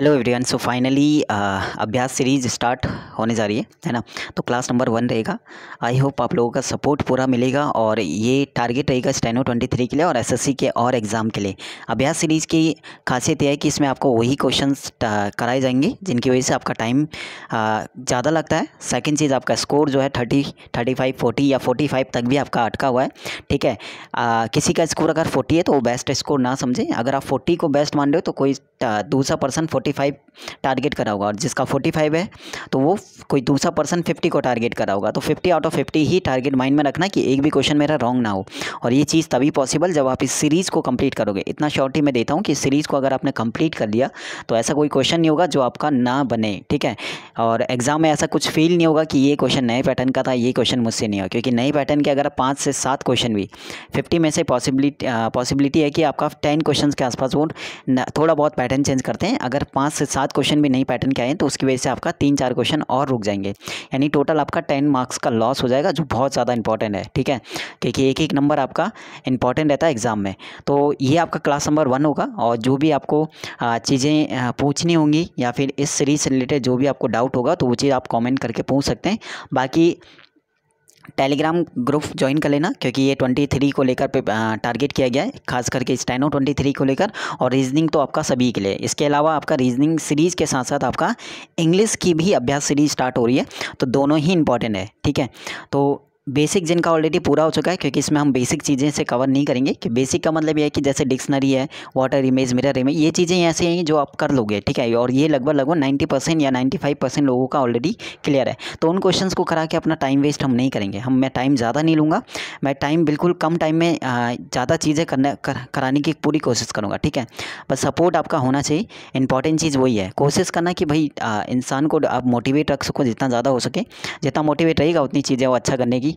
Hello everyone so finally अभ्यास series start होने जा रही है है ना तो क्लास नंबर वन रहेगा आई होप आप लोगों का सपोर्ट पूरा मिलेगा और ये टारगेट रहेगा स्टेनो ट्वेंटी थ्री के लिए और एसएससी के और एग्ज़ाम के लिए अभ्यास सीरीज़ की खासियत यह है कि इसमें आपको वही क्वेश्चन uh, कराए जाएंगे जिनकी वजह से आपका टाइम uh, ज़्यादा लगता है सेकेंड चीज़ आपका स्कोर जो है थर्टी थर्टी फाइव फोर्टी या फोर्टी फाइव तक भी आपका अटका हुआ है ठीक है आ, uh, किसी का स्कोर अगर फोर्टी है तो वो बेस्ट स्कोर ना समझें अगर आप फोर्टी को बेस्ट मान रहे हो तो कोई दूसरा person forty forty five target करा होगा और जिसका फोर्टी फाइव है तो वो कोई दूसरा पर्सन फिफ्टी को टारगेट करा होगा तो फिफ्टी आउट ऑफ फिफ्टी ही टारगेट माइंड में रखना कि एक भी क्वेश्चन मेरा रॉन्ग ना हो और ये चीज़ तभी पॉसिबल जब आप इस सीरीज़ को कंप्लीट करोगे इतना श्योरिटी मैं देता हूँ कि सीरीज़ को अगर आपने कंप्लीट कर लिया तो ऐसा कोई क्वेश्चन नहीं होगा जो आपका ना बने ठीक है और एग्ज़ाम में ऐसा कुछ फील नहीं होगा कि ये क्वेश्चन नए पैटर्न का था ये क्वेश्चन मुझसे नहीं होगा क्योंकि नए पैटर्न के अगर आप पाँच से सात क्वेश्चन भी फिफ्टी में से पॉसिबिलिटी पॉसिबिलिटी है कि आपका टेन क्वेश्चन के आसपास वो थोड़ा बहुत पैटर्न चेंज करते हैं अगर पाँच से सात क्वेश्चन भी नहीं पैटर्न के आए तो उसकी वजह से आपका तीन चार क्वेश्चन और रुक जाएंगे यानी टोटल आपका टेन मार्क्स का लॉस हो जाएगा जो बहुत ज़्यादा इंपॉर्टेंट है ठीक है क्योंकि एक एक नंबर आपका इंपॉर्टेंट रहता है एग्ज़ाम में तो ये आपका क्लास नंबर वन होगा और जो भी आपको चीज़ें पूछनी होंगी या फिर इस सीरीज़ से रिलेटेड जो भी आपको डाउट होगा तो वो चीज़ आप कॉमेंट करके पूछ सकते हैं बाकी टेलीग्राम ग्रुप ज्वाइन कर लेना क्योंकि ये ट्वेंटी थ्री को लेकर टारगेट किया गया है खास करके स्टैनो ट्वेंटी थ्री को लेकर और रीजनिंग तो आपका सभी के लिए इसके अलावा आपका रीजनिंग सीरीज़ के साथ साथ आपका इंग्लिश की भी अभ्यास सीरीज स्टार्ट हो रही है तो दोनों ही इंपॉर्टेंट है ठीक है तो बेसिक जिनका ऑलरेडी पूरा हो चुका है क्योंकि इसमें हम बेसिक चीज़ें से कवर नहीं करेंगे कि बेसिक का मतलब ये है कि जैसे डिक्शनरी है वाटर इमेज मिरर इमेज ये चीज़ें ऐसे हैं जो आप कर लोगे ठीक है और ये लगभग लगभग नाइन्टी परसेंट या नाइन्टी फाइव परसेंट लोगों का ऑलरेडी क्लियर है तो उन क्वेश्चन को करा के अपना टाइम वेस्ट हम नहीं करेंगे हम मैं टाइम ज़्यादा नहीं लूँगा मैं टाइम बिल्कुल कम टाइम में ज़्यादा चीज़ें करने कर, कराने की पूरी कोशिश करूँगा ठीक है बस सपोर्ट आपका होना चाहिए इंपॉर्टेंट चीज़ वही है कोशिश करना कि भाई इंसान को आप मोटिवेट रख सको जितना ज़्यादा हो सके जितना मोटिवेट रहेगा उतनी चीज़ें वो अच्छा करने की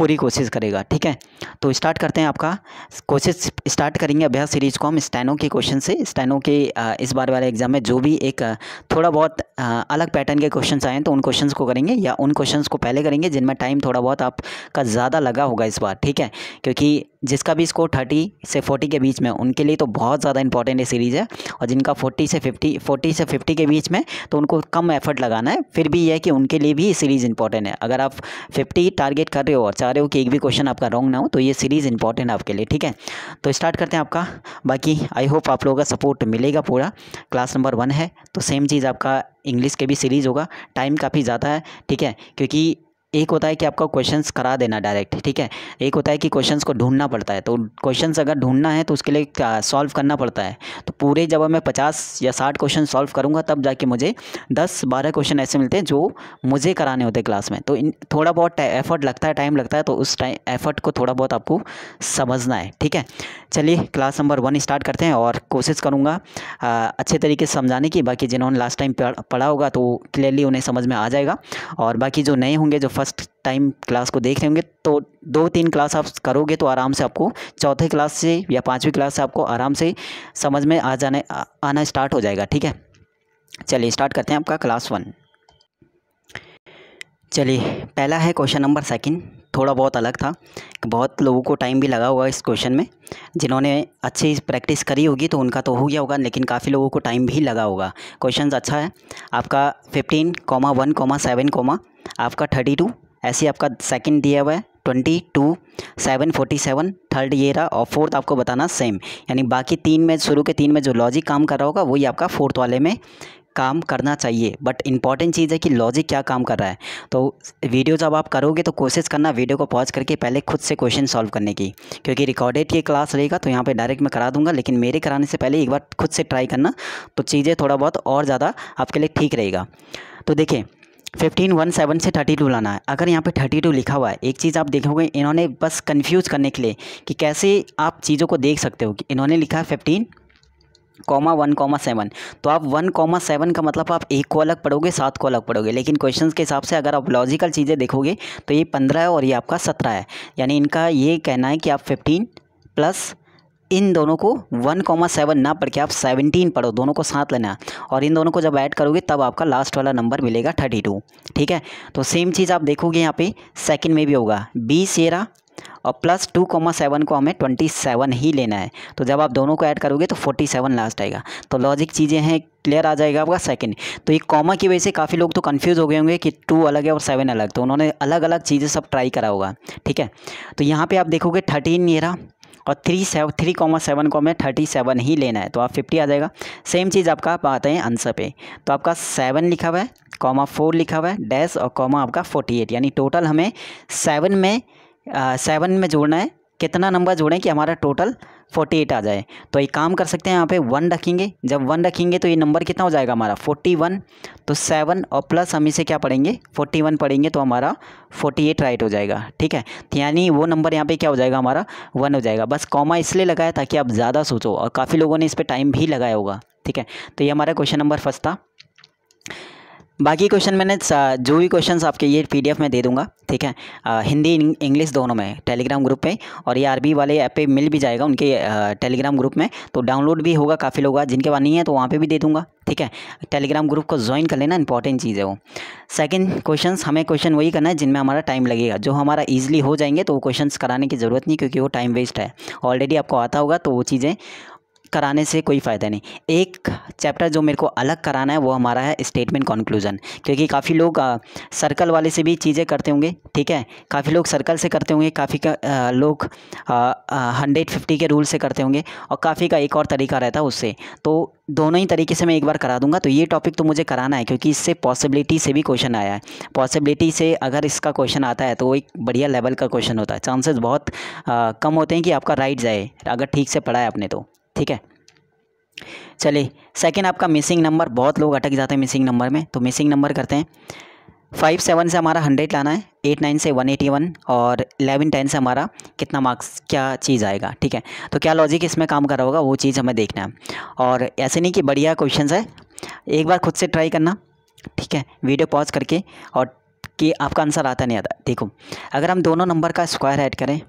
पूरी कोशिश करेगा ठीक है तो स्टार्ट करते हैं आपका कोशिश स्टार्ट करेंगे अभ्यास सीरीज को हम स्टैनो के क्वेश्चन से स्टैनो के इस बार वाले एग्जाम में जो भी एक थोड़ा बहुत अलग पैटर्न के क्वेश्चन आए हैं तो उन क्वेश्चन को करेंगे या उन क्वेश्चन को पहले करेंगे जिनमें टाइम थोड़ा बहुत आपका ज़्यादा लगा होगा इस बार ठीक है क्योंकि जिसका भी स्कोर थर्टी से फोर्टी के बीच में उनके लिए तो बहुत ज़्यादा इंपॉर्टेंट ये सीरीज़ है और जिनका फोर्टी से फिफ्टी फोर्टी से फिफ्टी के बीच में तो उनको कम एफर्ट लगाना है फिर भी यह है कि उनके लिए भी सीरीज़ इंपॉर्टेंट है अगर आप फिफ्टी टारगेट कर रहे हो और चाह रहे हो कि एक भी क्वेश्चन आपका रॉन्ग ना हो तो ये सीरीज़ इंपॉर्टेंट आपके लिए ठीक है तो स्टार्ट करते हैं आपका बाकी आई होप आप लोगों का सपोर्ट मिलेगा पूरा क्लास नंबर वन है तो सेम चीज़ आपका इंग्लिश के भी सीरीज़ होगा टाइम काफ़ी ज़्यादा है ठीक है क्योंकि एक होता है कि आपका क्वेश्चंस करा देना डायरेक्ट ठीक है एक होता है कि क्वेश्चंस को ढूंढना पड़ता है तो क्वेश्चंस अगर ढूंढना है तो उसके लिए सॉल्व करना पड़ता है तो पूरे जब मैं पचास या साठ क्वेश्चन सॉल्व करूँगा तब जाके मुझे दस बारह क्वेश्चन ऐसे मिलते हैं जो मुझे कराने होते हैं क्लास में तो इन थोड़ा बहुत एफर्ट लगता है टाइम लगता है तो उस टाइम एफर्ट को थोड़ा बहुत आपको समझना है ठीक है चलिए क्लास नंबर वन स्टार्ट करते हैं और कोशिश करूँगा अच्छे तरीके से समझाने की बाकी जिन्होंने लास्ट टाइम पढ़ा होगा तो क्लियरली उन्हें समझ में आ जाएगा और बाकी जो नए होंगे जो फर्स्ट टाइम क्लास को देख रहे होंगे तो दो तीन क्लास आप करोगे तो आराम से आपको चौथे क्लास से या पाँचवीं क्लास से आपको आराम से समझ में आ जाने आ, आना स्टार्ट हो जाएगा ठीक है चलिए स्टार्ट करते हैं आपका क्लास वन चलिए पहला है क्वेश्चन नंबर सेकंड थोड़ा बहुत अलग था बहुत लोगों को टाइम भी लगा हुआ इस क्वेश्चन में जिन्होंने अच्छी प्रैक्टिस करी होगी तो उनका तो हो गया होगा लेकिन काफ़ी लोगों को टाइम भी लगा होगा क्वेश्चन अच्छा है आपका fifteen comma one comma seven comma आपका थर्टी टू ऐसे आपका सेकंड दिया हुआ है twenty two seven forty seven third ये रहा और फोर्थ आपको बताना सेम यानी बाकी तीन में शुरू के तीन में जो लॉजिक काम कर रहा होगा वही आपका फोर्थ वाले में काम करना चाहिए बट इंपॉर्टेंट चीज़ है कि लॉजिक क्या काम कर रहा है तो वीडियो जब आप करोगे तो कोशिश करना वीडियो को पॉज करके पहले खुद से क्वेश्चन सॉल्व करने की क्योंकि रिकॉर्डेड ये क्लास रहेगा तो यहाँ पे डायरेक्ट मैं करा दूंगा लेकिन मेरे कराने से पहले एक बार खुद से ट्राई करना तो चीज़ें थोड़ा बहुत और ज़्यादा आपके लिए ठीक रहेगा तो देखें फिफ्टीन वन सेवन से थर्टी टू लाना है अगर यहाँ पे थर्टी टू लिखा हुआ है एक चीज़ आप देखोगे इन्होंने बस कंफ्यूज करने के लिए कि कैसे आप चीज़ों को देख सकते हो कि इन्होंने लिखा है fifteen comma one comma seven तो आप वन कॉमा सेवन का मतलब आप एक को अलग पढ़ोगे सात को अलग पढ़ोगे लेकिन क्वेश्चन के हिसाब से अगर आप लॉजिकल चीज़ें देखोगे तो ये पंद्रह है और ये आपका सत्रह है यानी इनका ये कहना है कि आप फिफ्टीन प्लस इन दोनों को वन कॉमा सेवन ना पढ़ के आप सेवनटीन पढ़ो दोनों को साथ लेना और इन दोनों को जब ऐड करोगे तब आपका लास्ट वाला नंबर मिलेगा थर्टी टू ठीक है तो सेम चीज़ आप देखोगे यहाँ पे सेकंड में भी होगा बीस ये और प्लस टू कॉमा सेवन को हमें ट्वेंटी सेवन ही लेना है तो जब आप दोनों को ऐड करोगे तो फोर्टी सेवन लास्ट आएगा तो लॉजिक चीज़ें हैं क्लियर आ जाएगा आपका सेकंड तो ये कॉमा की वजह से काफ़ी लोग तो कन्फ्यूज हो गए होंगे कि टू अलग है और सेवन अलग तो उन्होंने अलग अलग चीज़ें सब ट्राई करा होगा ठीक है तो यहाँ पर आप देखोगे थर्टीन ये रहा और three seven three comma seven को हमें थर्टी सेवन ही लेना है तो आप फिफ्टी आ जाएगा सेम चीज़ आपका आप आते हैं आंसर पे तो आपका सेवन लिखा हुआ है कॉमा फोर लिखा हुआ है डैश और कॉमा आपका फोर्टी एट यानी टोटल हमें सेवन में सेवन में जोड़ना है कितना नंबर जोड़ें कि हमारा टोटल फोर्टी एट आ जाए तो एक काम कर सकते हैं यहाँ पे वन रखेंगे जब वन रखेंगे तो ये नंबर कितना हो जाएगा हमारा फोर्टी वन तो सेवन और प्लस हम इसे क्या पढ़ेंगे फोर्टी वन पढ़ेंगे तो हमारा फोर्टी एट राइट हो जाएगा ठीक है तो यानी वो नंबर यहाँ पे क्या हो जाएगा हमारा वन हो जाएगा बस कॉमा इसलिए लगाया ताकि आप ज़्यादा सोचो और काफ़ी लोगों ने इस पर टाइम भी लगाया होगा ठीक है तो ये हमारा क्वेश्चन नंबर फर्स्ट था बाकी क्वेश्चन मैंने जो भी क्वेश्चन आपके ये एफ में दे दूँगा ठीक है आ, हिंदी इंग्लिश दोनों में टेलीग्राम ग्रुप में और ये आरबी वाले ऐप पे मिल भी जाएगा उनके टेलीग्राम ग्रुप में तो डाउनलोड भी होगा काफ़ी लोग जिनके पास नहीं है तो वहाँ पर भी दे दूँगा ठीक है टेलीग्राम ग्रुप को ज्वाइन कर लेना इंपॉर्टेंट चीज़ है वो सेकंड क्वेश्चन हमें क्वेश्चन वही करना है जिनमें हमारा टाइम लगेगा जो हमारा ईजिली हो जाएंगे तो वो क्वेश्चन कराने की ज़रूरत नहीं क्योंकि वो टाइम वेस्ट है ऑलरेडी आपको आता होगा तो वो चीज़ें कराने से कोई फ़ायदा नहीं एक चैप्टर जो मेरे को अलग कराना है वो हमारा है स्टेटमेंट कॉन्क्लूज़न क्योंकि काफ़ी लोग आ, सर्कल वाले से भी चीज़ें करते होंगे ठीक है काफ़ी लोग सर्कल से करते होंगे काफ़ी का आ, लोग हंड्रेड फिफ्टी के रूल से करते होंगे और काफ़ी का एक और तरीका रहता है उससे तो दोनों ही तरीके से मैं एक बार करा दूंगा तो ये टॉपिक तो मुझे कराना है क्योंकि इससे पॉसिबिलिटी से भी क्वेश्चन आया है पॉसिबिलिटी से अगर इसका क्वेश्चन आता है तो वो एक बढ़िया लेवल का क्वेश्चन होता है चांसेस बहुत आ, कम होते हैं कि आपका राइट जाए अगर ठीक से पढ़ा है आपने तो ठीक है चलिए सेकेंड आपका मिसिंग नंबर बहुत लोग अटक जाते हैं मिसिंग नंबर में तो मिसिंग नंबर करते हैं फाइव सेवन से हमारा हंड्रेड लाना है एट नाइन से वन एटी वन और एलेवन टेन से हमारा कितना मार्क्स क्या चीज़ आएगा ठीक है तो क्या लॉजिक इसमें काम कर रहा होगा वो चीज़ हमें देखना है और ऐसे नहीं कि बढ़िया क्वेश्चन है एक बार खुद से ट्राई करना ठीक है वीडियो पॉज करके और कि आपका आंसर आता नहीं आता देखो अगर हम दोनों नंबर का स्क्वायर ऐड करें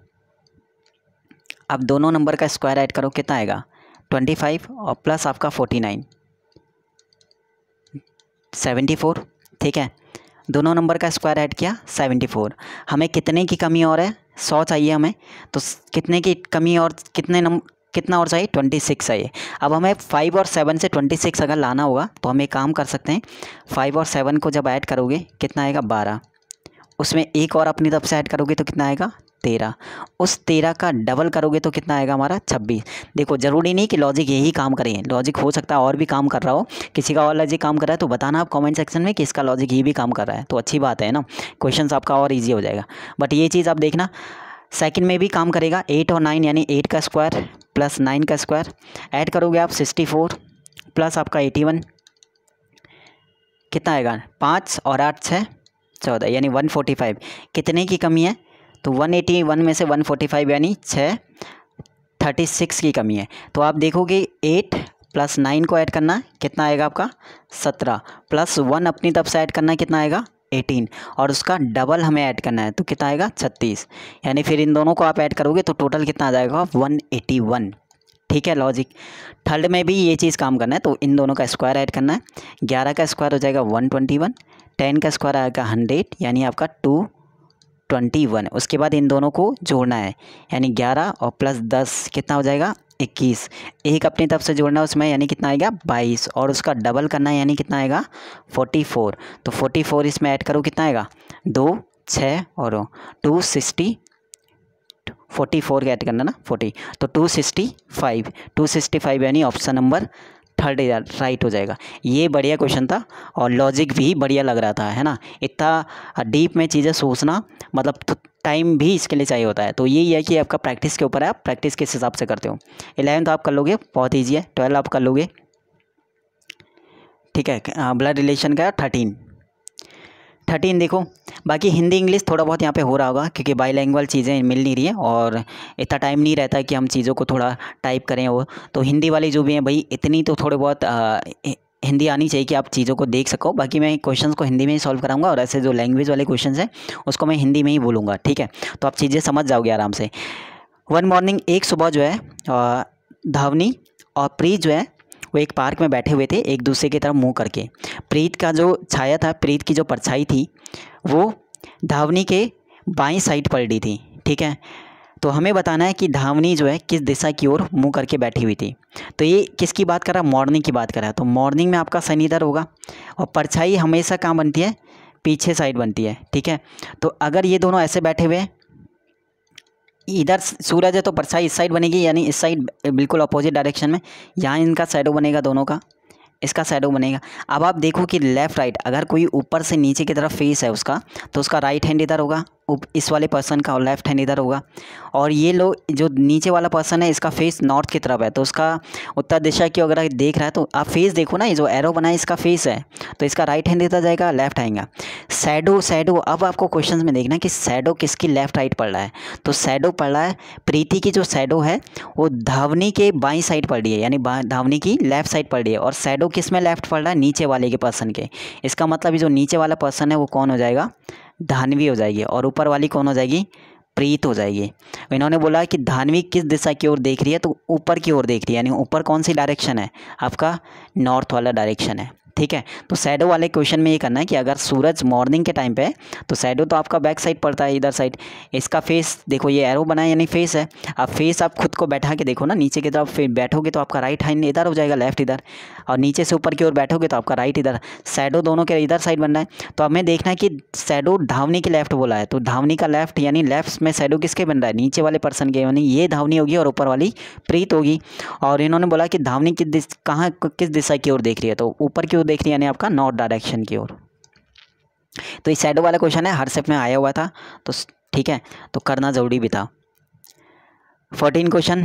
अब दोनों नंबर का स्क्वायर ऐड करो कितना आएगा ट्वेंटी फाइव और प्लस आपका फोर्टी नाइन सेवेंटी फोर ठीक है दोनों नंबर का स्क्वायर ऐड किया सेवेंटी फोर हमें कितने की कमी और है सौ चाहिए हमें तो कितने की कमी और कितने नम कितना और चाहिए ट्वेंटी सिक्स चाहिए अब हमें फाइव और सेवन से ट्वेंटी सिक्स अगर लाना होगा तो हम एक काम कर सकते हैं फाइव और सेवन को जब ऐड करोगे कितना आएगा बारह उसमें एक और अपनी तरफ से ऐड करोगे तो कितना आएगा तेरह उस तेरह का डबल करोगे तो कितना आएगा हमारा छब्बीस देखो ज़रूरी नहीं कि लॉजिक यही काम करें लॉजिक हो सकता है और भी काम कर रहा हो किसी का और लॉजिक काम कर रहा है तो बताना आप कमेंट सेक्शन में कि इसका लॉजिक ये भी काम कर रहा है तो अच्छी बात है ना क्वेश्चन आपका और ईजी हो जाएगा बट ये चीज़ आप देखना सेकेंड में भी काम करेगा एट और नाइन यानी एट का स्क्वायर प्लस नाइन का स्क्वायर ऐड करोगे आप सिक्सटी फोर प्लस आपका एटी वन कितना आएगा पाँच और आठ छः चौदह यानी वन फोर्टी फाइव कितने की कमी है तो 181 में से 145 यानी छः 36 की कमी है तो आप देखोगे एट प्लस नाइन को ऐड करना कितना आएगा आपका सत्रह प्लस वन अपनी तरफ से ऐड करना कितना आएगा एटीन और उसका डबल हमें ऐड करना है तो कितना आएगा छत्तीस यानी फिर इन दोनों को आप ऐड करोगे तो टोटल कितना आ जाएगा वन एटी वन ठीक है लॉजिक थर्ड में भी ये चीज़ काम करना है तो इन दोनों का स्क्वायर ऐड करना है ग्यारह का स्क्वायर हो जाएगा वन ट्वेंटी वन टेन का स्क्वायर आएगा हंड्रेड यानी आपका टू ट्वेंटी वन उसके बाद इन दोनों को जोड़ना है यानी ग्यारह और प्लस दस कितना हो जाएगा इक्कीस एक अपनी तरफ से जोड़ना है उसमें यानी कितना आएगा बाईस और उसका डबल करना है यानी कितना आएगा फोर्टी फोर तो फोर्टी फोर इसमें ऐड करो कितना आएगा दो छः और two sixty forty four add करना ना फोर्टी तो two sixty five two sixty five यानी ऑप्शन नंबर थर्ड राइट हो जाएगा ये बढ़िया क्वेश्चन था और लॉजिक भी बढ़िया लग रहा था है ना इतना डीप में चीज़ें सोचना मतलब तो टाइम भी इसके लिए चाहिए होता है तो यही है कि आपका प्रैक्टिस के ऊपर है आप प्रैक्टिस किस हिसाब से करते हो इलेवन तो आप कर लोगे बहुत ईजी है ट्वेल्व आप कर लोगे ठीक है ब्लड रिलेशन का थर्टीन थर्टीन देखो बाकी हिंदी इंग्लिश थोड़ा बहुत यहाँ पे हो रहा होगा क्योंकि बाईलैंग्वल चीज़ें मिल नहीं रही हैं और इतना टाइम नहीं रहता है कि हम चीज़ों को थोड़ा टाइप करें वो तो हिंदी वाली जो भी हैं भाई इतनी तो थोड़े बहुत आ, हिंदी आनी चाहिए कि आप चीज़ों को देख सको बाकी मैं क्वेश्चंस को हिंदी में ही सॉल्व कराऊंगा और ऐसे जो लैंग्वेज वाले क्वेश्चंस हैं उसको मैं हिंदी में ही बोलूँगा ठीक है तो आप चीज़ें समझ जाओगे आराम से वन मॉर्निंग एक सुबह जो है धावनी और प्री जो है वो एक पार्क में बैठे हुए थे एक दूसरे की तरफ मुंह करके प्रीत का जो छाया था प्रीत की जो परछाई थी वो धावनी के बाई साइड पलटी थी ठीक है तो हमें बताना है कि धावनी जो है किस दिशा की ओर मुंह करके बैठी हुई थी तो ये किसकी बात कर रहा है मॉर्निंग की बात कर रहा है तो मॉर्निंग में आपका सन इधर होगा और परछाई हमेशा कहाँ बनती है पीछे साइड बनती है ठीक है तो अगर ये दोनों ऐसे बैठे हुए हैं इधर सूरज है तो परछाई इस साइड बनेगी यानी इस साइड बिल्कुल अपोजिट डायरेक्शन में यहाँ इनका साइडो बनेगा दोनों का इसका साइडो बनेगा अब आप देखो कि लेफ़्ट राइट अगर कोई ऊपर से नीचे की तरफ फेस है उसका तो उसका राइट हैंड इधर होगा इस वाले पर्सन का लेफ्ट हैंड इधर होगा और ये लोग जो नीचे वाला पर्सन है इसका फेस नॉर्थ की तरफ है तो उसका उत्तर दिशा की अगर देख रहा है तो आप फेस देखो ना ये जो एरो बना है इसका फेस है तो इसका राइट हैंड इधर जाएगा लेफ्ट आएगा सैडो सैडो अब आपको क्वेश्चन में देखना कि सैडो किसकी लेफ्ट राइट पड़ रहा है तो सैडो पड़ रहा है प्रीति की जो सैडो है वो धावनी के बाई साइड पड़ रही है यानी धावनी की लेफ्ट साइड पड़ रही है और सैडो किस में लेफ्ट पड़ रहा है नीचे वाले के पर्सन के इसका मतलब जो नीचे वाला पर्सन है वो कौन हो जाएगा धानवी हो जाएगी और ऊपर वाली कौन हो जाएगी प्रीत हो जाएगी इन्होंने बोला कि धानवी किस दिशा की ओर देख रही है तो ऊपर की ओर देख रही है यानी ऊपर कौन सी डायरेक्शन है आपका नॉर्थ वाला डायरेक्शन है ठीक है तो सैडो वाले क्वेश्चन में ये करना है कि अगर सूरज मॉर्निंग के टाइम पे तो सैडो तो आपका बैक साइड पड़ता है इधर साइड इसका फेस देखो ये एरो बना है यानी फेस है अब फेस आप खुद को बैठा के देखो ना नीचे की तरफ बैठोगे तो आपका राइट हैंड इधर हो जाएगा लेफ्ट इधर और नीचे से ऊपर की ओर बैठोगे तो आपका राइट इधर सैडो दोनों के इधर साइड बन रहा है तो हमें देखना है कि सैडो धावनी के लेफ्ट बोला है तो धावनी का लेफ्ट यानी लेफ्ट में सैडो किसके बन रहा है नीचे वाले पर्सन के यानी ये धावनी होगी और ऊपर वाली प्रीत होगी और इन्होंने बोला कि धावनी किस दिश कहाँ किस दिशा की ओर देख रही है तो ऊपर की ओर देख रही है यानी आपका नॉर्थ डायरेक्शन की ओर तो इस सैडो वाला क्वेश्चन है हर सेफ में आया हुआ था तो ठीक है तो करना ज़रूरी भी था फोर्टीन क्वेश्चन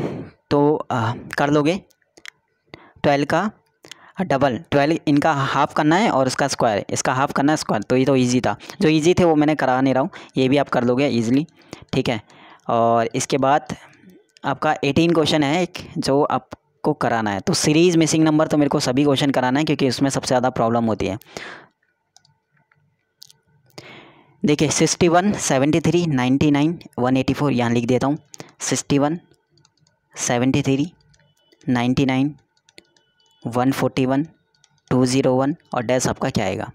तो आ, कर लोगे ट्वेल्व का डबल ट्वेल्व इनका हाफ करना है और इसका स्क्वायर इसका हाफ करना है स्क्वायर तो ये तो ईजी था जो ईजी थे वो मैंने करा नहीं रहा हूँ ये भी आप कर लोगे ईजिली ठीक है और इसके बाद आपका एटीन क्वेश्चन है एक जो आप को कराना है तो सीरीज़ मिसिंग नंबर तो मेरे को सभी क्वेश्चन कराना है क्योंकि उसमें सबसे ज़्यादा प्रॉब्लम होती है देखिए sixty one seventy three ninety nine one eighty four यहाँ लिख देता हूँ sixty one seventy three ninety nine one forty one two zero one और डैश आपका क्या आएगा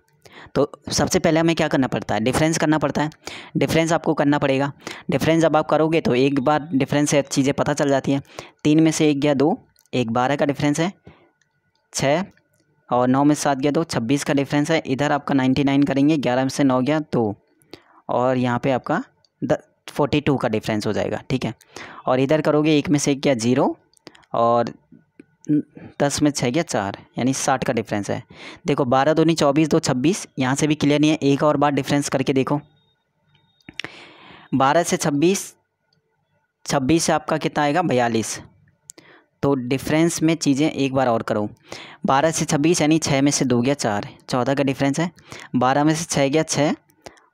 तो सबसे पहले हमें क्या करना पड़ता है डिफरेंस करना पड़ता है डिफरेंस आपको करना पड़ेगा डिफरेंस जब आप करोगे तो एक बार डिफरेंस से चीज़ें पता चल जाती हैं तीन में से एक गया दो एक बारह का डिफरेंस है छः और नौ में सात गया दो छब्बीस का डिफरेंस है इधर आपका नाइन्टी नाइन करेंगे ग्यारह में से नौ गया दो और यहाँ पे आपका द फोर्टी टू का डिफरेंस हो जाएगा ठीक है और इधर करोगे एक में से एक गया ज़ीरो और दस में छः गया चार यानी साठ का डिफरेंस है देखो बारह दो नहीं चौबीस दो छब्बीस यहाँ से भी क्लियर नहीं है एक और बार डिफरेंस करके देखो बारह से छब्बीस छब्बीस से आपका कितना आएगा बयालीस तो डिफरेंस में चीज़ें एक बार और करो बारह से छब्बीस यानी छः में से दो गया चार चौदह का डिफरेंस है बारह में से छः गया छः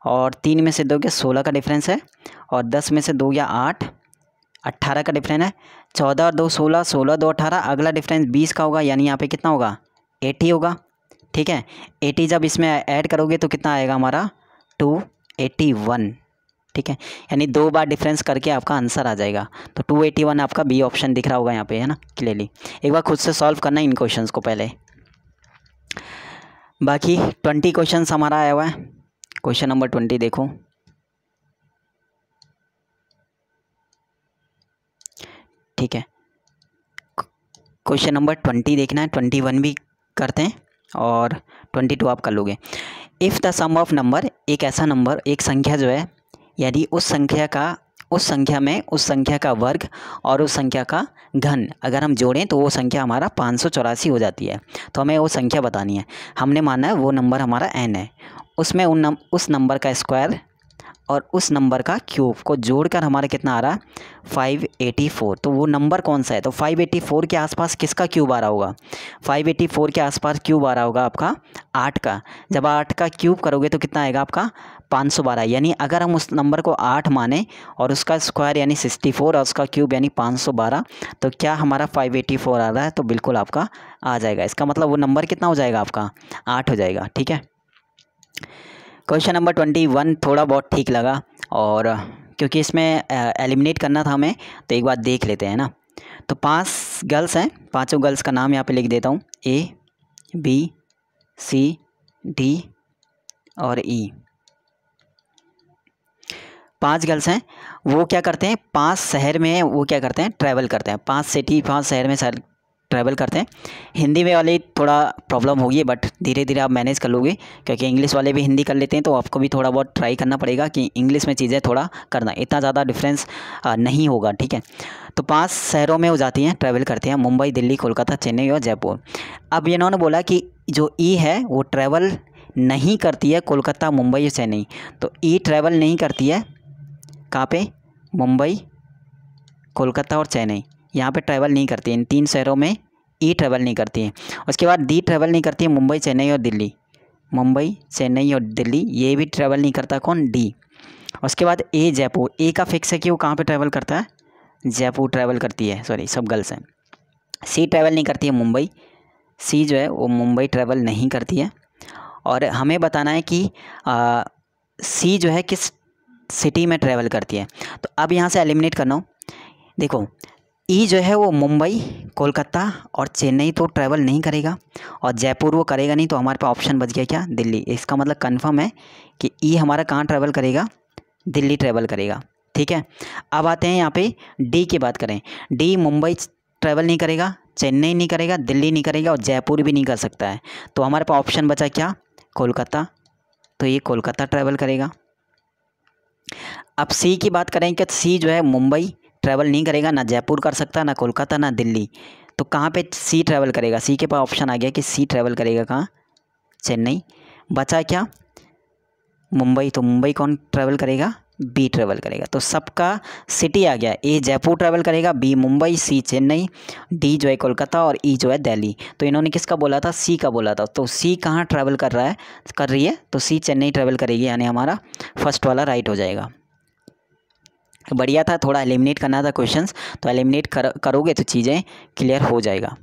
और तीन में से दो गया सोलह का डिफरेंस है और दस में से दो गया आठ अट्ठारह का डिफरेंस है चौदह और दो सोलह सोलह दो अठारह अगला डिफरेंस बीस का होगा यानी यहाँ पे कितना होगा एटी होगा ठीक है एटी जब इसमें ऐड करोगे तो कितना आएगा हमारा टू एटी वन ठीक है यानी दो बार डिफरेंस करके आपका आंसर आ जाएगा तो टू एटी वन आपका बी ऑप्शन दिख रहा होगा यहाँ पे है ना क्लियरली एक बार खुद से सॉल्व करना इन क्वेश्चन को पहले बाकी ट्वेंटी क्वेश्चन हमारा आया हुआ है क्वेश्चन नंबर ट्वेंटी देखो ठीक है क्वेश्चन नंबर ट्वेंटी देखना है ट्वेंटी वन भी करते हैं और ट्वेंटी टू आप कर लोगे if the sum of number एक ऐसा नंबर एक संख्या जो है यदि उस संख्या का उस संख्या में उस संख्या का वर्ग और उस संख्या का घन अगर हम जोड़ें तो वो संख्या हमारा पाँच सौ चौरासी हो जाती है तो हमें वो संख्या बतानी है हमने माना है वो नंबर हमारा एन है उसमें उन नम, उस नंबर का स्क्वायर और उस नंबर का क्यूब को जोड़कर हमारा कितना आ रहा है 584 तो वो नंबर कौन सा है तो 584 के आसपास किसका क्यूब आ रहा होगा 584 के आसपास क्यूब आ रहा होगा आपका आठ का जब आठ का क्यूब करोगे तो कितना आएगा आपका 512 यानी अगर हम उस नंबर को आठ माने और उसका स्क्वायर यानी 64 और उसका क्यूब यानी 512 तो क्या हमारा 584 आ रहा है तो बिल्कुल आपका आ जाएगा इसका मतलब वो नंबर कितना हो जाएगा आपका आठ हो जाएगा ठीक है क्वेश्चन नंबर ट्वेंटी वन थोड़ा बहुत ठीक लगा और क्योंकि इसमें एलिमिनेट करना था हमें तो एक बार देख लेते हैं ना तो पांच गर्ल्स हैं पांचों गर्ल्स का नाम यहाँ पे लिख देता हूँ ए बी सी डी और ई e। पांच गर्ल्स हैं वो क्या करते हैं पांच शहर में वो क्या करते हैं ट्रैवल करते हैं पांच सिटी पांच शहर में ट्रैवल करते हैं हिंदी में वाले थोड़ा प्रॉब्लम होगी बट धीरे धीरे आप मैनेज कर लोगे क्योंकि इंग्लिश वाले भी हिंदी कर लेते हैं तो आपको भी थोड़ा बहुत ट्राई करना पड़ेगा कि इंग्लिश में चीज़ें थोड़ा करना इतना ज़्यादा डिफरेंस नहीं होगा ठीक है तो पाँच शहरों में हो जाती हैं ट्रैवल करते हैं मुंबई दिल्ली कोलकाता चेन्नई और जयपुर अब इन्होंने बोला कि जो ई है वो ट्रैवल नहीं करती है कोलकाता मुंबई और चेन्नई तो ई ट्रैवल नहीं करती है कहाँ पर मुंबई कोलकाता और चेन्नई यहाँ पे ट्रैवल नहीं करती इन तीन शहरों में ई ट्रैवल नहीं करती है उसके बाद डी ट्रैवल नहीं करती है मुंबई चेन्नई और दिल्ली मुंबई चेन्नई और दिल्ली ये भी ट्रैवल नहीं करता कौन डी उसके बाद ए जयपुर ए का फिक्स है कि वो कहाँ पे ट्रैवल करता है जयपुर ट्रैवल करती है सॉरी सब गर्ल्स हैं सी ट्रैवल नहीं करती है मुंबई सी जो है वो मुंबई ट्रैवल नहीं करती है और हमें बताना है कि आ, सी जो है किस सिटी में ट्रैवल करती है तो अब यहाँ से एलिमिनेट करना हो देखो ई जो है वो मुंबई कोलकाता और चेन्नई तो ट्रैवल नहीं करेगा और जयपुर वो करेगा नहीं तो हमारे पास ऑप्शन बच गया क्या दिल्ली इसका मतलब कंफर्म है कि ई हमारा कहाँ ट्रैवल करेगा दिल्ली ट्रैवल करेगा ठीक है अब आते हैं यहाँ पे डी की बात करें डी मुंबई ट्रैवल नहीं करेगा चेन्नई नहीं करेगा दिल्ली नहीं करेगा और जयपुर भी नहीं कर सकता है तो हमारे पास ऑप्शन बचा क्या कोलकाता तो ये कोलकाता ट्रैवल करेगा अब सी की बात करें कि सी जो है मुंबई ट्रैवल नहीं करेगा ना जयपुर कर सकता ना कोलकाता ना दिल्ली तो कहाँ पे सी ट्रैवल करेगा सी के पास ऑप्शन आ गया कि सी ट्रैवल करेगा कहाँ चेन्नई बचा क्या मुंबई तो मुंबई कौन ट्रैवल करेगा बी ट्रैवल करेगा तो सबका सिटी आ गया ए जयपुर ट्रैवल करेगा B Mumbai C Chennai D जो है कोलकाता और ई e जो है दिल्ली तो इन्होंने किसका बोला था सी का बोला था तो सी कहाँ ट्रैवल कर रहा है कर रही है तो सी चेन्नई ट्रैवल करेगी यानी हमारा फर्स्ट वाला राइट हो जाएगा बढ़िया था थोड़ा एलिमिनेट करना था क्वेश्चंस तो एलिमिनेट कर, करोगे तो चीज़ें क्लियर हो जाएगा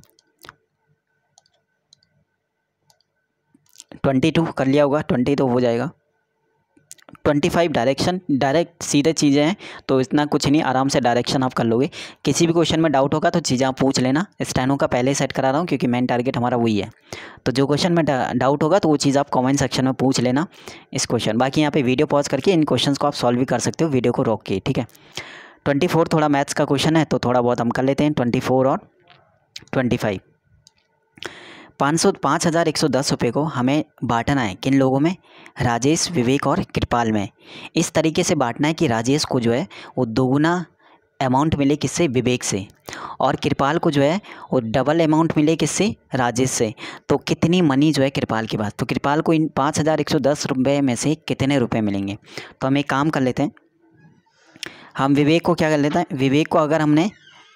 ट्वेंटी टू कर लिया होगा ट्वेंटी तो हो जाएगा ट्वेंटी फाइव डायरेक्शन डायरेक्ट सीधे चीज़ें हैं तो इतना कुछ नहीं आराम से डायरेक्शन आप कर लोगे किसी भी क्वेश्चन में डाउट होगा तो चीज़ें आप पूछ लेना स्टैनो का पहले सेट करा रहा हूँ क्योंकि मेन टारगेट हमारा वही है तो जो क्वेश्चन में डाउट होगा तो वो चीज़ आप कॉमेंट सेक्शन में पूछ लेना इस क्वेश्चन बाकी यहाँ पर वीडियो पॉज करके इन क्वेश्चन को आप सॉल्व भी कर सकते हो वीडियो को रोक के ठीक है ट्वेंटी फोर थोड़ा मैथ्स का क्वेश्चन है तो थोड़ा बहुत हम कर लेते हैं ट्वेंटी फोर और ट्वेंटी फाइव पाँच सौ पाँच हज़ार एक सौ दस रुपये को हमें बांटना है किन लोगों में राजेश विवेक और कृपाल में इस तरीके से बांटना है कि राजेश को जो है वो दोगुना अमाउंट मिले किससे विवेक से और कृपाल को जो है वो डबल अमाउंट मिले किससे राजेश से तो कितनी मनी जो है कृपाल के पास तो कृपाल को इन पाँच हज़ार एक सौ दस रुपये में से कितने रुपए मिलेंगे तो हम एक काम कर लेते हैं हम विवेक को क्या कर लेते हैं विवेक को अगर हमने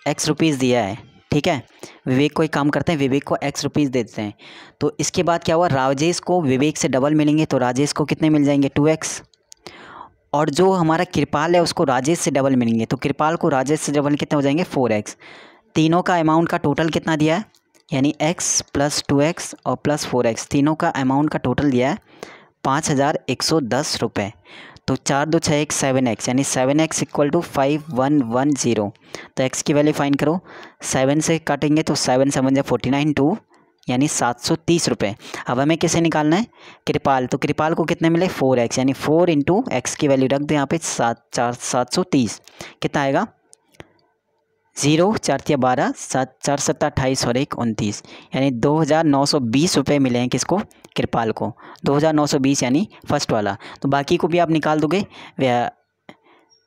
एक्स रुपीज़ दिया है ठीक है विवेक को एक काम करते हैं विवेक को एक्स रुपीज़ दे देते हैं तो इसके बाद क्या हुआ राजेश को विवेक से डबल मिलेंगे तो राजेश को कितने मिल जाएंगे टू एक्स और जो हमारा कृपाल है उसको राजेश से डबल मिलेंगे तो कृपाल को राजेश से डबल कितने हो जाएंगे फोर एक्स तीनों का अमाउंट का टोटल कितना दिया है यानी एक्स प्लस टू एक्स और प्लस फोर एक्स तीनों का अमाउंट का टोटल दिया है पाँच हज़ार एक सौ दस रुपये तो चार दो छः एक सेवन एक्स यानी seven x equal to five one one zero तो एक्स की वैल्यू फाइन करो सेवन से काटेंगे तो सेवन सेवन जै फोर्टी नाइन टू यानी सात सौ तीस रुपये अब हमें किसे निकालना है कृपाल तो कृपाल को कितने मिले फोर एक्स यानी फ़ोर इंटू एक्स की वैल्यू रख दो यहाँ पे सात चार सात सौ तीस कितना आएगा जीरो चार या बारह सात चार सत्तर अट्ठाईस और एक उनतीस यानी दो हज़ार नौ सौ बीस रुपये मिले हैं किसको कृपाल को दो हज़ार नौ सौ बीस यानी फर्स्ट वाला तो बाकी को भी आप निकाल दोगे